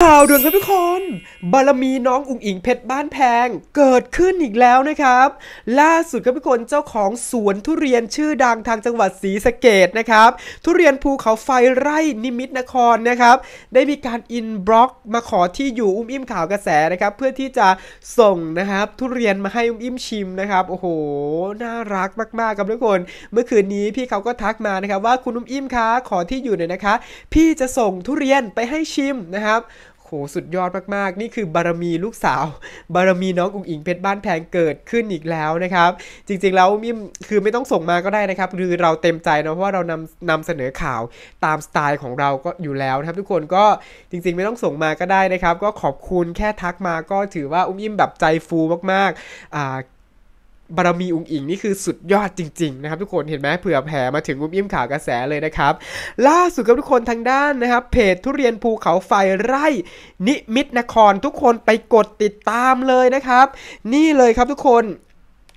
ข่าวเดือนครับทุกคน บารมีน้องอุ๋งอิงเพชรบ้านแพงเกิดขึ้นอีกแล้วนะครับ ล่าสุดครับทุกคนเจ้าของสวนทุเรียนชื่อดังทางจังหวัดศรีสะเกดนะครับ ทุเรียนภูเขาไฟไร่นิมิตนครนะครับ ได้มีการอินบล็อกมาขอที่อยู่อุ้มอิ่มข่าวกระแสนะครับเพื่อที่จะส่งนะครับทุเรียนมาให้อุ้มอิ่มชิมนะครับ โอ้โห น่ารักมากๆครับทุกคน เมื่อคืนนี้พี่เขาก็ทักมานะครับว่าคุณอุ้มอิ่มคะขอที่อยู่หน่อยนะคะพี่จะส่งทุเรียนไปให้ชิมนะครับโหสุดยอดมาก ๆ นี่คือบารมีลูกสาว บารมีน้องอุ๋งอิงเพชรบ้านแพงเกิดขึ้นอีกแล้วนะครับ จริง ๆ แล้วมิมคือไม่ต้องส่งมาก็ได้นะครับคือเราเต็มใจเนาะเพราะว่าเรานำนำเสนอข่าวตามสไตล์ของเราก็อยู่แล้วนะครับทุกคนก็จริง ๆไม่ต้องส่งมาก็ได้นะครับ ก็ขอบคุณแค่ทักมาก็ถือว่าอุ้มอิ่มแบบใจฟูมากๆอ่าบารมีอุงอิงนี่คือสุดยอดจริงๆ นะครับ ทุกคนเห็นไหมเผื่อแผ่มาถึงอุ้มอิ่มข่าวกระแสเลยนะครับ ล่าสุดกับทุกคนทางด้านนะครับ เพจทุเรียนภูเขาไฟไร่ นิมิตนครทุกคนไปกดติดตามเลยนะครับ นี่เลยครับทุกคน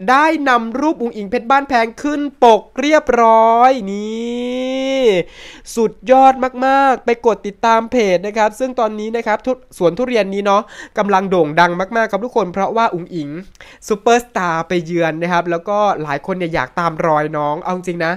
ได้นำรูปอุงอิงเพชรบ้านแพงขึ้น ปกเรียบร้อยนี่สุดยอดมากๆ ไปกดติดตามเพจนะครับ ซึ่งตอนนี้นะครับสวนทุเรียนนี้เนาะกำลังโด่งดังมากๆครับทุกคนเพราะว่าอุงอิงซูเปอร์สตาร์ไปเยือนนะครับ แล้วก็หลายคนเนี่ยอยากตามรอยน้องเอาจริงนะ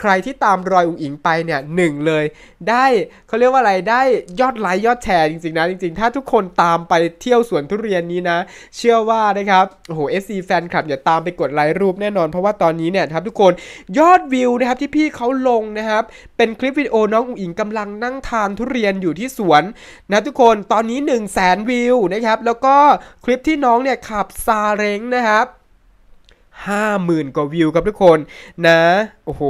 ใครที่ตามรอยอุงอิงไปเนี่ยหนึ่งเลยได้เขาเรียกว่าอะไรได้ยอดไลค์ยอดแชร์จริงๆนะจริงๆ ถ้าทุกคนตามไปเที่ยวสวนทุเรียนนี้นะ เชื่อว่านะครับโอ้โหเอฟซีแฟนคลับอย่าตามไปกดไลค์รูปแน่นอน เพราะว่าตอนนี้เนี่ยครับทุกคนยอดวิวนะครับที่พี่เขาลงนะครับเป็นคลิปวิดีโอน้องอุ๋งอิงกำลังนั่งทานทุเรียนอยู่ที่สวนนะทุกคนตอนนี้ 1 0 0 0 0แสนวิวนะครับ แล้วก็คลิปที่น้องเนี่ยขับซาเร้งนะครับห้าหมื่นกว่าวิวครับทุกคนนะโอ้โห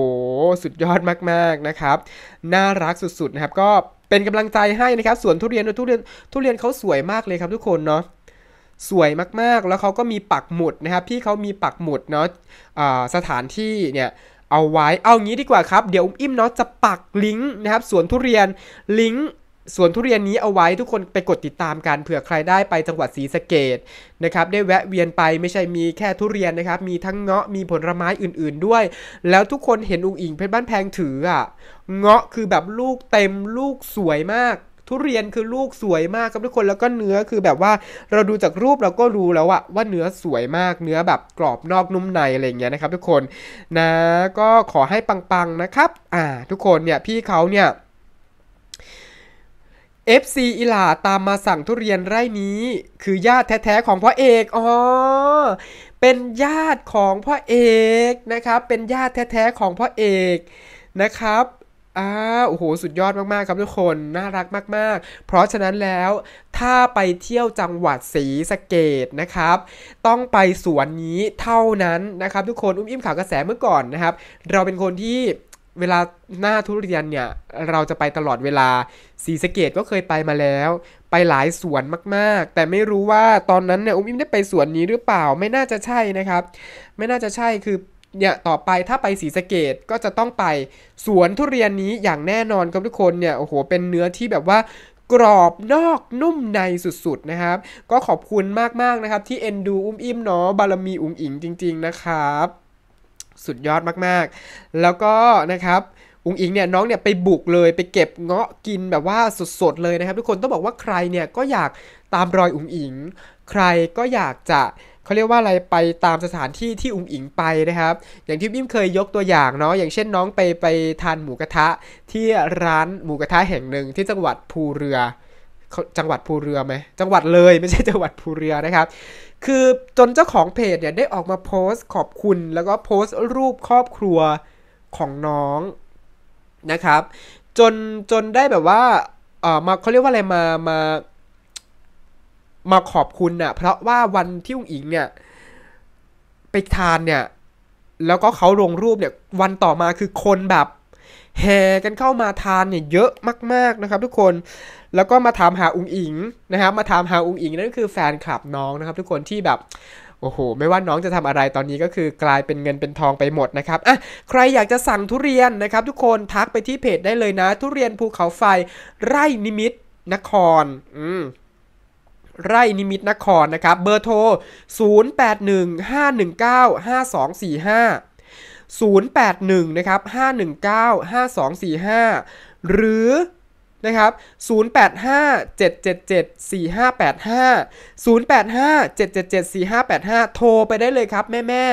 สุดยอดมากๆนะครับน่ารักสุดๆ นะครับ ก็เป็นกำลังใจให้นะครับสวนทุเรียนทุเรียนทุเรียนเขาสวยมากเลยครับทุกคนเนาะสวยมากๆ แล้วเขาก็มีปักหมุดนะครับ พี่เขามีปักหมุดเนาะะสถานที่เนี่ยเอาไว้ เอางี้ดีกว่าครับ เดี๋ยวอุ้มอิ่มเนาะจะปักลิงก์นะครับสวนทุเรียนลิงก์สวนทุเรียนนี้เอาไว้ทุกคนไปกดติดตามกันเผื่อใครได้ไปจังหวัดศรีสะเกดนะครับ ได้แวะเวียนไปไม่ใช่มีแค่ทุเรียนนะครับ มีทั้งเงาะมีผลไม้อื่นๆด้วย แล้วทุกคนเห็นอุ้งอิงเพชรบ้านแพงถืออะ่ะเงาะคือแบบลูกเต็มลูกสวยมากทุเรียนคือลูกสวยมากครับทุกคนแล้วก็เนื้อคือแบบว่าเราดูจากรูปเราก็รู้แล้วอะว่าเนื้อสวยมากเนื้อแบบกรอบนอกนุ่มในอะไรเงี้ยนะครับทุกคนนะก็ขอให้ปังๆนะครับ อ่าทุกคนเนี่ยพี่เขาเนี่ย f อีอิลาตามมาสั่งทุเรียนไร่นี้คือญาติแท้ๆของพ่อเอกอ๋อเป็นญาติของพ่อเอกนะครับ เป็นญาติแท้ๆของพ่อเอกนะครับอ้าโอ้โห สุดยอดมากๆ ครับทุกคน น่ารักมาก ๆ เพราะฉะนั้นแล้วถ้าไปเที่ยวจังหวัดศรีสะเกดนะครับ ต้องไปสวนนี้เท่านั้น นะครับ ทุกคนอุ้มอิ่มข่าวกระแสเมื่อก่อนนะครับ เราเป็นคนที่เวลาหน้าทุเรียนเนี่ย เราจะไปตลอดเวลา ศรีสะเกดก็เคยไปมาแล้ว ไปหลายสวนมากๆ แต่ไม่รู้ว่าตอนนั้นเนี่ย อุ้มอิ่มได้ไปสวนนี้หรือเปล่า ไม่น่าจะใช่นะครับ ไม่น่าจะใช่ คือเนี่ยต่อไปถ้าไปศรีสะเกดก็จะต้องไปสวนทุเรียนนี้อย่างแน่นอนครับทุกคนเนี่ยโอ้โหเป็นเนื้อที่แบบว่ากรอบนอกนุ่มในสุดๆนะครับ ก็ขอบคุณมากๆนะครับ ที่เอ็นดูอุ้มอิ่มเนาะบารมีอุ๋งอิงจริง ๆ นะครับ สุดยอดมากๆ แล้วก็นะครับ อุงอิงเนี่ยน้องเนี่ยไปบุกเลย ไปเก็บเงาะกินแบบว่าสดๆเลยนะครับ ทุกคนต้องบอกว่าใครเนี่ยก็อยากตามรอยอุงอิง ใครก็อยากจะเขาเรียกว่าอะไรไปตามสถานที่ที่อุ้งอิงไปนะครับ อย่างที่บิ๊มเคยยกตัวอย่างเนาะ อย่างเช่นน้องไปไปทานหมูกระทะที่ร้านหมูกระทะแห่งหนึ่งที่จังหวัดภูเรือ จังหวัดภูเรือไหม จังหวัดเลยไม่ใช่จังหวัดภูเรือนะครับ คือจนเจ้าของเพจเนี่ยได้ออกมาโพสต์ขอบคุณ แล้วก็โพสต์รูปครอบครัวของน้องนะครับ จนจนได้แบบว่า เออมาเขาเรียกว่าอะไรมามามาขอบคุณอะ่ะ เพราะว่าวันที่อุ้งอิง เนี่ย ไปทานเนี่ย แล้วก็เขาลงรูป เนี่ย วันต่อมาคือคนแบบแห่กันเข้ามาทานเนี่ยเยอะมากๆนะครับ ทุกคน แล้วก็มาถามหาอุ้งอิง นะครับ มาถามหาอุ้งอิงนั่นคือแฟนคลับน้องนะครับ ทุกคนที่แบบ โอ้โหไม่ว่าน้องจะทำอะไรตอนนี้ก็คือกลายเป็นเงินเป็นทองไปหมดนะครับ อ่ะ ใครอยากจะสั่งทุเรียนนะครับ ทุกคนทักไปที่เพจได้เลยนะทุเรียนภูเขาไฟไร่นิมิตนคร อืมไร่นิมิตนครนะครับเบอร์โทร 0815195245 081 นะครับ 519 5245 หรือนะครับ 0857774585 0857774585 โทรไปได้เลยครับแม่แม่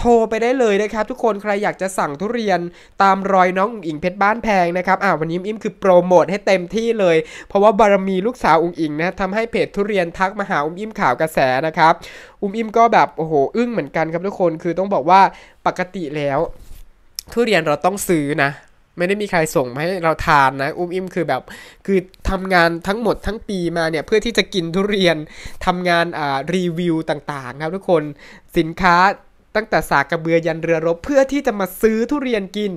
โทรไปได้เลยนะครับทุกคน ใครอยากจะสั่งทุเรียนตามรอยน้องอุ๋งอิงเพชรบ้านแพงนะครับ อ่าวันนี้อิมคือโปรโมทให้เต็มที่เลย เพราะว่าบารมีลูกสาวอุ๋งอิงนะทำให้เพจทุเรียนทักมาหาอุ๋งอิมข่าวกระแสนะครับ อุ๋งอิมก็แบบโอ้โหอึ้งเหมือนกันครับทุกคนคือต้องบอกว่าปกติแล้ว ทุเรียนเราต้องซื้อนะไม่ได้มีใครส่งมาให้เราทานนะ อุ้มอิ่มคือแบบคือทำงานทั้งหมดทั้งปีมาเนี่ยเพื่อที่จะกินทุเรียน ทำงานอ่ารีวิวต่างๆครับ ทุกคนสินค้าตั้งแต่สากกระเบือยันเรือรบเพื่อที่จะมาซื้อทุเรียนกิน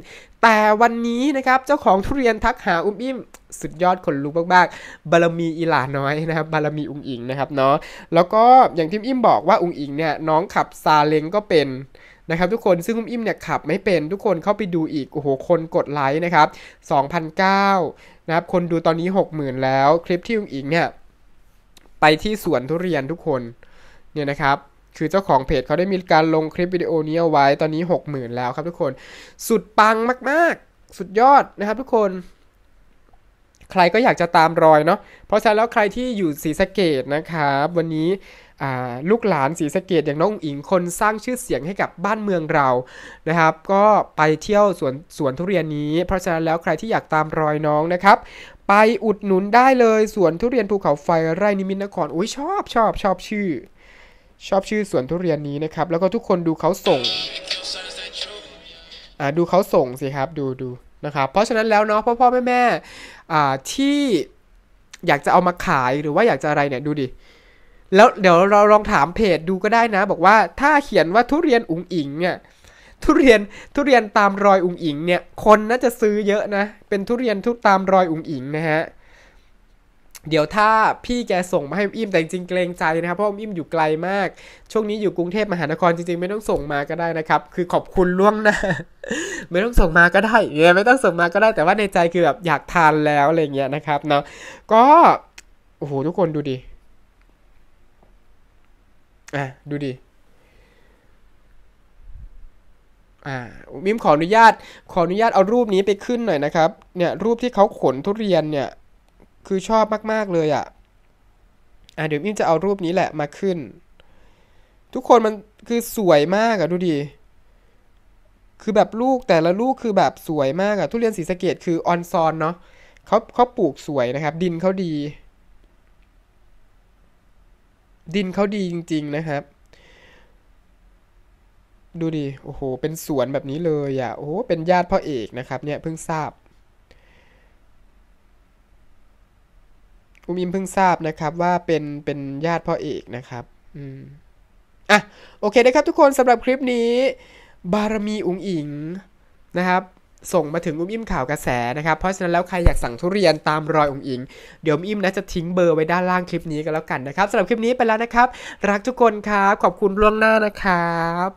แต่วันนี้นะครับ เจ้าของทุเรียนทักหาอุ้มอิ่มสุดยอดขนลุกมากๆบารมีอีหลาน้อยนะครับ บารมีอุ้งอิงนะครับเนาะแล้วก็อย่างที่อิ่มบอกว่าอุ้งอิงเนี่ยน้องขับซาเล้งก็เป็นนะครับทุกคนซึ่งอุ้มอิ่มเนี่ยขับไม่เป็นทุกคนเข้าไปดูอีก โอ้โห คนกดไลค์นะครับ 2,009นะครับ คนดูตอนนี้ 60,000 แล้ว คลิปที่อุ้มอิงเนี่ยไปที่สวนทุเรียนทุกคนเนี่ยนะครับ คือเจ้าของเพจเขาได้มีการลงคลิปวิดีโอนี้เอาไว้ตอนนี้ 60,000 แล้วครับทุกคนสุดปังมากๆ สุดยอดนะครับ ทุกคน ใครก็อยากจะตามรอยเนาะเพราะฉะนั้นแล้วใครที่อยู่ศรีสะเกดนะครับ วันนี้ลูกหลานสีสะเกดอย่างน้องอิงคนสร้างชื่อเสียงให้กับบ้านเมืองเรานะครับ ก็ไปเที่ยวสวนสวนทุเรียนนี้ เพราะฉะนั้นแล้วใครที่อยากตามรอยน้องนะครับ ไปอุดหนุนได้เลยสวนทุเรียนภูเขาไฟไร่นิมิตนคร อุ้ยชอบชอบชอบชื่อ ชอบชื่อสวนทุเรียนนี้นะครับ แล้วก็ทุกคนดูเขาส่ง ดูเขาส่งสิครับดูดูนะครับ เพราะฉะนั้นแล้วเนาะพ่อพ่อแม่แม่ที่อยากจะเอามาขายหรือว่าอยากจะอะไรเนี่ยดูดิแล้วเดี๋ยวเราลองถามเพจดูก็ได้นะ บอกว่าถ้าเขียนว่าทุเรียนอุ๋งอิงเนี่ยทุเรียนทุเรียนตามรอยอุ๋งอิงเนี่ย คนน่าจะซื้อเยอะนะ เป็นทุเรียนทุกตามรอยอุ๋งอิงนะฮะเดี๋ยวถ้าพี่แกส่งมาให้อิ่มแต่จริงเกรงใจนะครับเพราะอิ่มอยู่ไกลมากช่วงนี้อยู่กรุงเทพมหานครจริง ๆไม่ต้องส่งมาก็ได้นะครับ คือขอบคุณล่วงหน้าไม่ต้องส่งมาก็ได้เนี่ยไม่ต้องส่งมาก็ได้แต่ว่าในใจคือแบบอยากทานแล้วอะไรเงี้ยนะครับเนาะก็โอ้โหทุกคนดูดิอ่ะดูดิ อ่า มิมขออนุญาต ขออนุญาตเอารูปนี้ไปขึ้นหน่อยนะครับ เนี่ย รูปที่เขาขนทุเรียนเนี่ย คือชอบมาก ๆ เลยอะ่ะ อ่าเดี๋ยวมิมจะเอารูปนี้แหละมาขึ้น ทุกคนมันคือสวยมากอะ่ะดูดิ คือแบบลูกแต่ละลูกคือแบบสวยมากอะ่ะทุเรียนสีสะเกดคือออนซอนเนาะเขาเขาปลูกสวยนะครับดินเขาดีดินเขาดีจริง ๆนะครับ ดูดิ โอ้โห เป็นสวนแบบนี้เลยอะ่ะโอ้โหเป็นญาติพ่อเอก นะครับ เนี่ยเพิ่งทราบ อุ้มอิมเพิ่งทราบนะครับว่าเป็น เป็นญาติพ่อเอกนะครับ อืม อ่ะ โอเคนะครับทุกคนสำหรับคลิปนี้บารมีอุงอิงนะครับส่งมาถึงอุ้มอิ่มข่าวกระแสนะครับ เพราะฉะนั้นแล้วใครอยากสั่งทุเรียนตามรอยอุ้มอิงเดี๋ยวอุ้มอิ่มนะ จะทิ้งเบอร์ไว้ด้านล่างคลิปนี้กันแล้วกันนะครับสำหรับคลิปนี้ไปแล้วนะครับ รักทุกคนครับขอบคุณล่วงหน้านะครับ